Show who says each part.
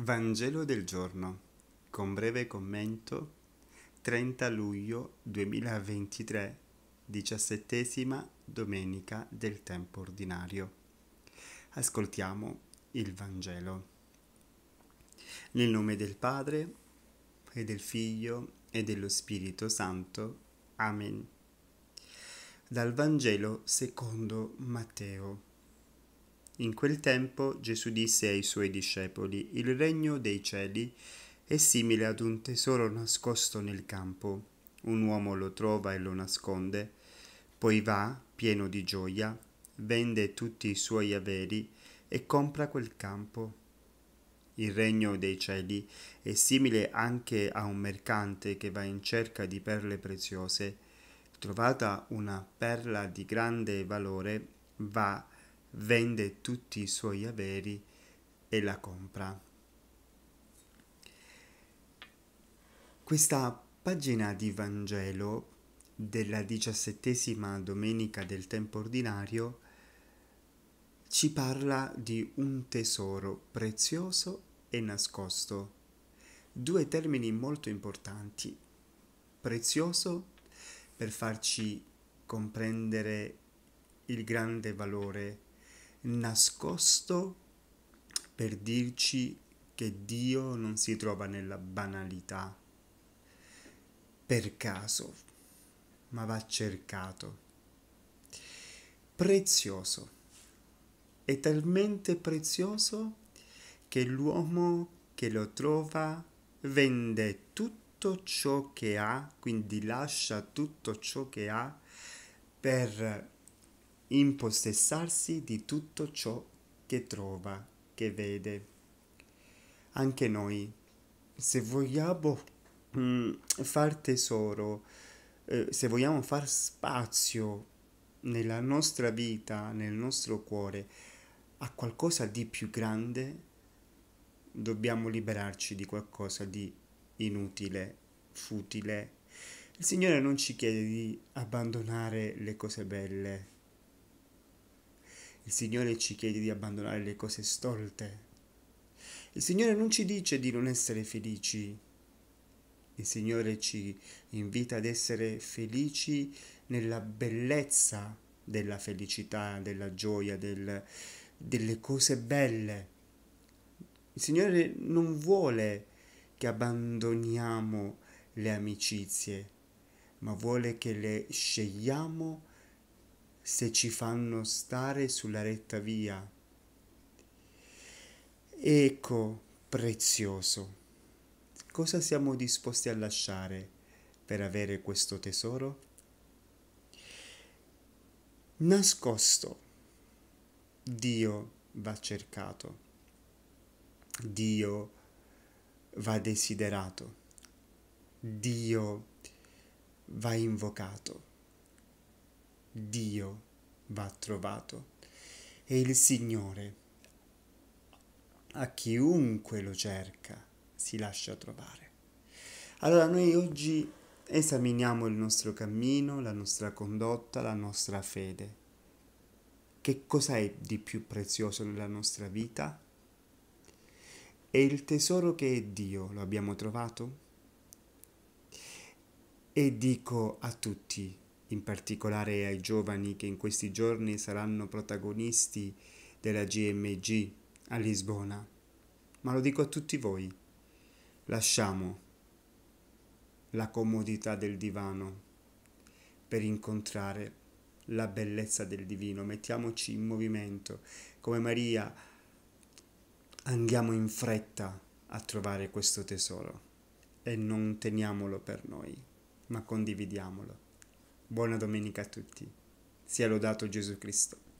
Speaker 1: Vangelo del giorno, con breve commento, 30 luglio 2023, diciassettesima domenica del tempo ordinario. Ascoltiamo il Vangelo. Nel nome del Padre e del Figlio e dello Spirito Santo. Amen. Dal Vangelo secondo Matteo. In quel tempo Gesù disse ai suoi discepoli, Il regno dei cieli è simile ad un tesoro nascosto nel campo. Un uomo lo trova e lo nasconde, poi va, pieno di gioia, vende tutti i suoi averi e compra quel campo. Il regno dei cieli è simile anche a un mercante che va in cerca di perle preziose. Trovata una perla di grande valore, va a vende tutti i suoi averi e la compra. Questa pagina di Vangelo della diciassettesima domenica del tempo ordinario ci parla di un tesoro prezioso e nascosto. Due termini molto importanti. Prezioso per farci comprendere il grande valore nascosto per dirci che Dio non si trova nella banalità, per caso, ma va cercato. Prezioso, è talmente prezioso che l'uomo che lo trova vende tutto ciò che ha, quindi lascia tutto ciò che ha per impossessarsi di tutto ciò che trova, che vede. Anche noi, se vogliamo mm, far tesoro, eh, se vogliamo far spazio nella nostra vita, nel nostro cuore, a qualcosa di più grande, dobbiamo liberarci di qualcosa di inutile, futile. Il Signore non ci chiede di abbandonare le cose belle, il Signore ci chiede di abbandonare le cose stolte. Il Signore non ci dice di non essere felici. Il Signore ci invita ad essere felici nella bellezza della felicità, della gioia, del, delle cose belle. Il Signore non vuole che abbandoniamo le amicizie, ma vuole che le scegliamo se ci fanno stare sulla retta via. Ecco, prezioso, cosa siamo disposti a lasciare per avere questo tesoro? Nascosto, Dio va cercato, Dio va desiderato, Dio va invocato. Dio va trovato e il Signore a chiunque lo cerca si lascia trovare. Allora noi oggi esaminiamo il nostro cammino, la nostra condotta, la nostra fede. Che cos'è di più prezioso nella nostra vita? È il tesoro che è Dio lo abbiamo trovato? E dico a tutti, in particolare ai giovani che in questi giorni saranno protagonisti della GMG a Lisbona, ma lo dico a tutti voi, lasciamo la comodità del divano per incontrare la bellezza del divino, mettiamoci in movimento, come Maria andiamo in fretta a trovare questo tesoro e non teniamolo per noi, ma condividiamolo. Buona domenica a tutti. Sia lodato Gesù Cristo.